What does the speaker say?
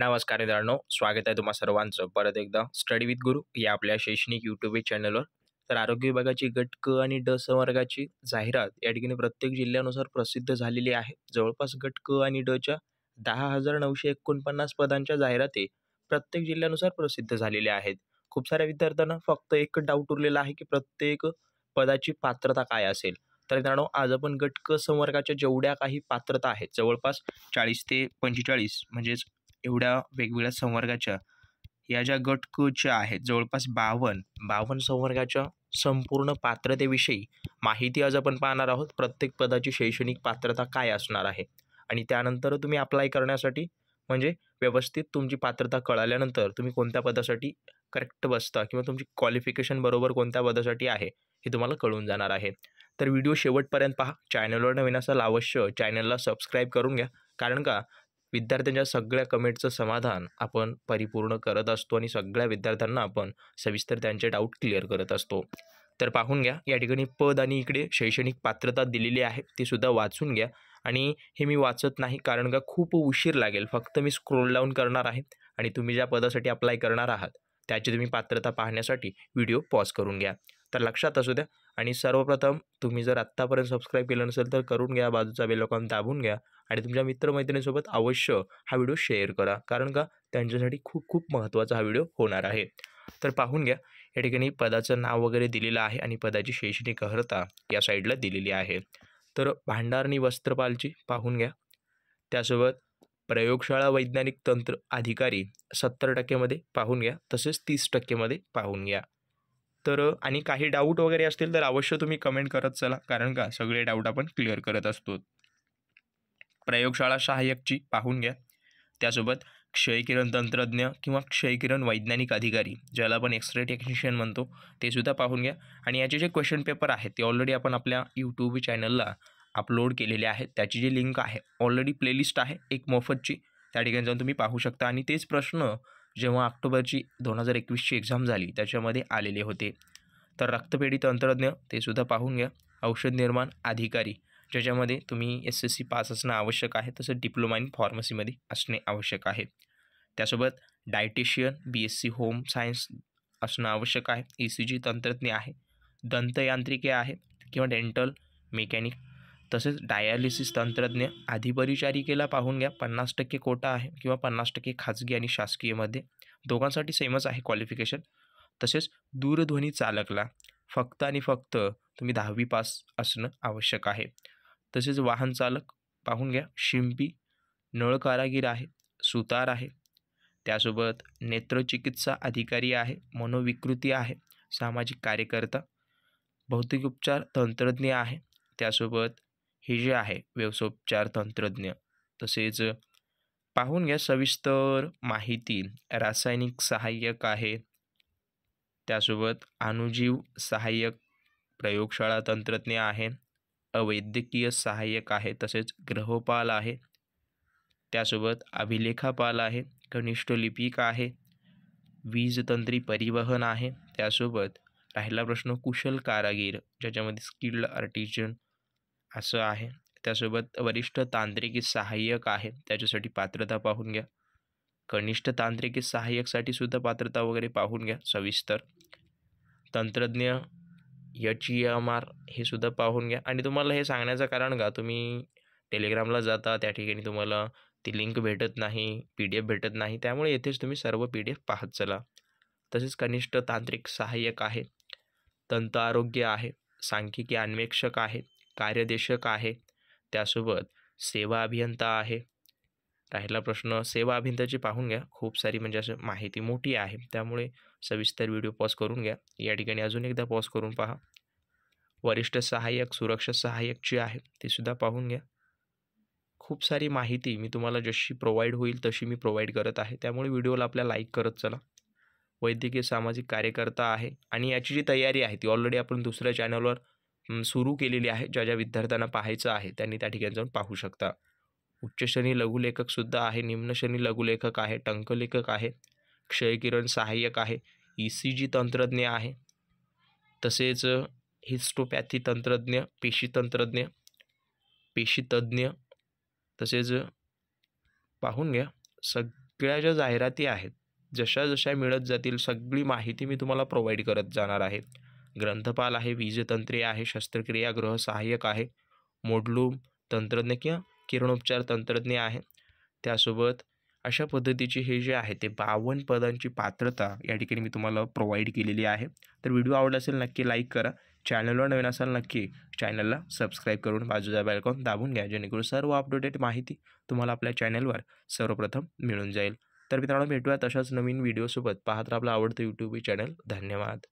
नमस्कार मित्रांनो स्वागत आहे तुम्हा सर्वांचं परत एकदा स्टडी विथ गुरु या आपल्या शैक्षणिक यूट्यूब चॅनलवर तर आरोग्य विभागाची गट क आणि ड संवर्गाची जाहिरात या ठिकाणी प्रत्येक जिल्ह्यानुसार प्रसिद्ध झालेली आहे जवळपास गट क आणि डच्या दहा हजार नऊशे एकोणपन्नास पदांच्या जाहिराती प्रत्येक जिल्ह्यानुसार प्रसिद्ध झालेल्या आहेत खूप साऱ्या विद्यार्थ्यांना फक्त एक डाऊट उरलेला आहे की प्रत्येक पदाची पात्रता काय असेल तर मित्रांनो आज आपण गटक संवर्गाच्या जेवढ्या काही पात्रता आहेत जवळपास चाळीस ते पंचेचाळीस म्हणजेच एवढ्या वेगवेगळ्या संवर्गाच्या या ज्या गटकच्या आहेत जवळपास बावन्न बावन्न संवर्गाच्या संपूर्ण पात्रतेविषयी माहिती आज आपण पाहणार आहोत प्रत्येक पदाची शैक्षणिक पात्रता काय असणार आहे आणि त्यानंतर तुम्ही अप्लाय करण्यासाठी म्हणजे व्यवस्थित तुमची पात्रता कळाल्यानंतर तुम्ही कोणत्या पदासाठी करेक्ट बसता किंवा तुमची क्वालिफिकेशन बरोबर कोणत्या पदासाठी आहे हे तुम्हाला कळून जाणार आहे तर व्हिडिओ शेवटपर्यंत पहा चॅनलवर नवीन असाल अवश्य चॅनलला सबस्क्राईब करून घ्या कारण का विद्यार्थ्यांच्या सगळ्या कमेंटचं समाधान आपण परिपूर्ण करत असतो आणि सगळ्या विद्यार्थ्यांना आपण सविस्तर त्यांचे डाऊट क्लिअर करत असतो तर पाहून घ्या या ठिकाणी पद आणि इकडे शैक्षणिक पात्रता दिलेली आहे ती सुद्धा वाचून घ्या आणि हे मी वाचत नाही कारण का खूप उशीर लागेल फक्त मी स्क्रोल डाऊन करणार आहे आणि तुम्ही ज्या पदासाठी अप्लाय करणार आहात त्याची तुम्ही पात्रता पाहण्यासाठी व्हिडिओ पॉज करून घ्या तर लक्षात असू द्या आणि सर्वप्रथम तुम्ही जर आत्तापर्यंत सबस्क्राईब केलं नसेल तर करून घ्या बाजूचा लोकांना दाबून घ्या आणि तुमच्या मित्रमैत्रिणीसोबत अवश्य हा व्हिडिओ शेअर करा कारण का त्यांच्यासाठी खूप खूप महत्त्वाचा हा व्हिडिओ होणार आहे तर पाहून घ्या या ठिकाणी पदाचं नाव वगैरे दिलेलं आहे आणि पदाची शैक्षणिक अर्हता या साईडला दिलेली आहे तर भांडारणी वस्त्रपालची पाहून घ्या त्यासोबत प्रयोगशाळा वैज्ञानिक तंत्र अधिकारी सत्तर टक्केमध्ये पाहून घ्या तसेच तीस टक्केमध्ये पाहून घ्या तर आणि काही डाऊट वगैरे असतील तर अवश्य तुम्ही कमेंट करत चला कारण का सगळे डाऊट आपण क्लिअर करत असतो प्रयोगशाळा सहाय्यकची पाहून घ्या त्यासोबत क्षयकिरण तंत्रज्ञ किंवा क्षयकिरण वैज्ञानिक अधिकारी ज्याला आपण एक्सरे टेक्निशियन म्हणतो ते सुद्धा पाहून घ्या आणि याचे जे क्वेश्चन पेपर आहेत ते ऑलरेडी आपण आपल्या यूट्यूब चॅनलला अपलोड केलेले आहेत त्याची जी लिंक आहे ऑलरेडी प्लेलिस्ट आहे एक मोफतची त्या ठिकाणी जाऊन तुम्ही पाहू शकता आणि तेच प्रश्न जेव्हा ऑक्टोबरची दोन हजार एकवीसची एक्झाम झाली त्याच्यामध्ये आलेले होते तर रक्तपेढी तंत्रज्ञ ते सुद्धा पाहून घ्या औषध निर्माण अधिकारी ज्याच्यामध्ये तुम्ही एस एस सी पास असणं आवश्यक आहे तसं डिप्लोमा इन फॉर्मसीमध्ये असणे आवश्यक आहे त्यासोबत dietitian B S C home science असणं आवश्यक आहे ई सी जी तंत्रज्ञ आहे दंतयांत्रिके आहे किंवा डेंटल मेकॅनिक तसेच डायलिसिस तंत्रज्ञ आधी परिचारिकेला पाहून घ्या पन्नास टक्के कोटा आहे किंवा पन्नास टक्के खाजगी आणि शासकीयमध्ये दोघांसाठी सेमच आहे क्वालिफिकेशन तसेच दूरध्वनी चालकला फक्त आणि फक्त तुम्ही दहावी पास असणं आवश्यक आहे तसेच वाहन चालक पाहून घ्या शिंपी नळ कारागीर आहे सुतार आहे त्यासोबत नेत्रचिकित्सा अधिकारी आहे मनोविकृती आहे सामाजिक कार्यकर्ता भौतिक उपचार तंत्रज्ञ आहे त्यासोबत हे जे आहे व्यवसोपचार तंत्रज्ञ तसेच पाहून घ्या सविस्तर माहिती रासायनिक सहाय्यक आहे त्यासोबत अनुजीव सहाय्यक प्रयोगशाळा तंत्रज्ञ आहे अवैद्यकीय सहाय्यक आहे तसेच ग्रहपाल आहे त्यासोबत अभिलेखापाल आहे कनिष्ठ लिपिक आहे वीज तंत्री परिवहन आहे त्यासोबत राहिला प्रश्न कुशल कारागीर ज्याच्यामध्ये स्किल्ड आर्टिजन असं आहे त्यासोबत वरिष्ठ तांत्रिकी सहाय्यक आहे त्याच्यासाठी पात्रता पाहून घ्या कनिष्ठ तांत्रिकी सहाय्यकसाठी सुद्धा पात्रता वगैरे पाहून घ्या सविस्तर तंत्रज्ञ यच ई एम आर हे सुद्धा पाहून घ्या आणि तुम्हाला हे सांगण्याचं कारण का तुम्ही टेलिग्रामला जाता त्या ठिकाणी तुम्हाला ती लिंक भेटत नाही पी डी एफ भेटत नाही त्यामुळे येथेच तुम्ही सर्व पी डी एफ पाहत चला तसेच कनिष्ठ तांत्रिक सहाय्यक आहे तंत्र आरोग्य आहे सांख्यिकी अन्वेक्षक आहे कार्यदेशक आहे त्यासोबत सेवा अभियंता आहे राहिला प्रश्न सेवा अभियंताची पाहून घ्या खूप सारी म्हणजे असं माहिती मोठी आहे त्यामुळे सविस्तर व्हिडिओ पॉज करून घ्या या ठिकाणी अजून एकदा पॉज करून पहा वरिष्ठ सहाय्यक सुरक्षा सहाय्यक जी आहे तीसुद्धा पाहून घ्या खूप सारी माहिती मी तुम्हाला जशी प्रोव्हाइड होईल तशी मी प्रोव्हाइड करत आहे त्यामुळे व्हिडिओला आपल्या लाईक करत चला वैद्यकीय सामाजिक कार्यकर्ता आहे आणि याची जी तयारी आहे ती ऑलरेडी आपण दुसऱ्या चॅनलवर सुरू केलेली आहे ज्या ज्या विद्यार्थ्यांना पाहायचं आहे त्यांनी त्या ठिकाणी जाऊन पाहू शकता श्रेणी लघुलेखकसुद्धा आहे निम्नश्रेणी लघुलेखक आहे टंकलेखक आहे क्षयकिरण सहाय्यक आहे ई सी जी तंत्रज्ञ आहे तसेच हिस्टोपॅथी तंत्रज्ञ पेशी तंत्रज्ञ पेशीतज्ञ तसेच पाहून घ्या सगळ्या ज्या जाहिराती आहेत जशा जशा मिळत जातील सगळी माहिती मी तुम्हाला प्रोव्हाइड करत जाणार आहे ग्रंथपाल आहे वीजतंत्री आहे शस्त्रक्रिया गृह सहाय्यक आहे मोडलूम तंत्रज्ञ किंवा किरणोपचार तंत्रज्ञ आहे त्यासोबत अशा पद्धतीची हे जे आहे ते बावन्न पदांची पात्रता या ठिकाणी मी तुम्हाला प्रोव्हाइड केलेली आहे तर व्हिडिओ आवडला असेल नक्की लाईक करा चॅनलवर नवीन असाल नक्की चॅनलला सबस्क्राईब करून बाजूचा बॅलकॉन दाबून घ्या जेणेकरून सर्व अपडेटेड माहिती तुम्हाला आपल्या चॅनलवर सर्वप्रथम मिळून जाईल तर मित्रांनो भेटूया तशाच नवीन व्हिडिओसोबत पाहत आपलं आवडतं यूट्यूब चॅनल धन्यवाद